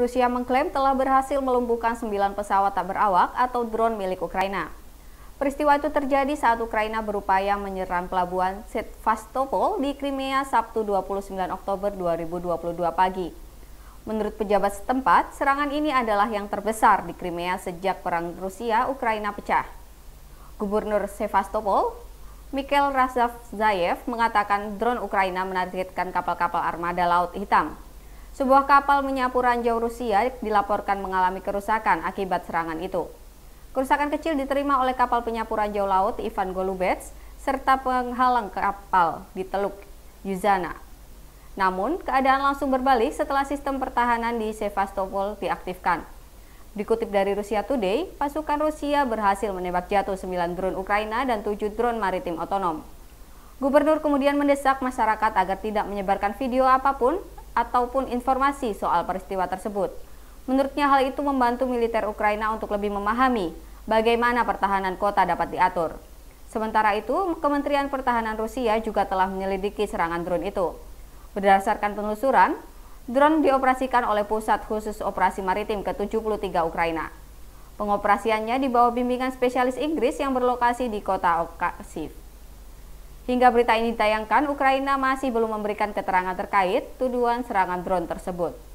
Rusia mengklaim telah berhasil melumpuhkan 9 pesawat tak berawak atau drone milik Ukraina. Peristiwa itu terjadi saat Ukraina berupaya menyerang pelabuhan Sevastopol di Crimea Sabtu 29 Oktober 2022 pagi. Menurut pejabat setempat, serangan ini adalah yang terbesar di Crimea sejak perang Rusia-Ukraina pecah. Gubernur Sevastopol, Mikhail Razavzayev mengatakan drone Ukraina menargetkan kapal-kapal armada Laut Hitam. Sebuah kapal menyapu ranjau Rusia dilaporkan mengalami kerusakan akibat serangan itu. Kerusakan kecil diterima oleh kapal penyapu ranjau laut Ivan Golubets serta penghalang kapal di Teluk Yuzana. Namun, keadaan langsung berbalik setelah sistem pertahanan di Sevastopol diaktifkan. Dikutip dari Rusia Today, pasukan Rusia berhasil menembak jatuh 9 drone Ukraina dan 7 drone maritim otonom. Gubernur kemudian mendesak masyarakat agar tidak menyebarkan video apapun ataupun informasi soal peristiwa tersebut. Menurutnya hal itu membantu militer Ukraina untuk lebih memahami bagaimana pertahanan kota dapat diatur. Sementara itu, Kementerian Pertahanan Rusia juga telah menyelidiki serangan drone itu. Berdasarkan penelusuran, drone dioperasikan oleh Pusat Khusus Operasi Maritim ke-73 Ukraina. Pengoperasiannya di bawah bimbingan spesialis Inggris yang berlokasi di kota Oksiv. Hingga berita ini ditayangkan, Ukraina masih belum memberikan keterangan terkait tuduhan serangan drone tersebut.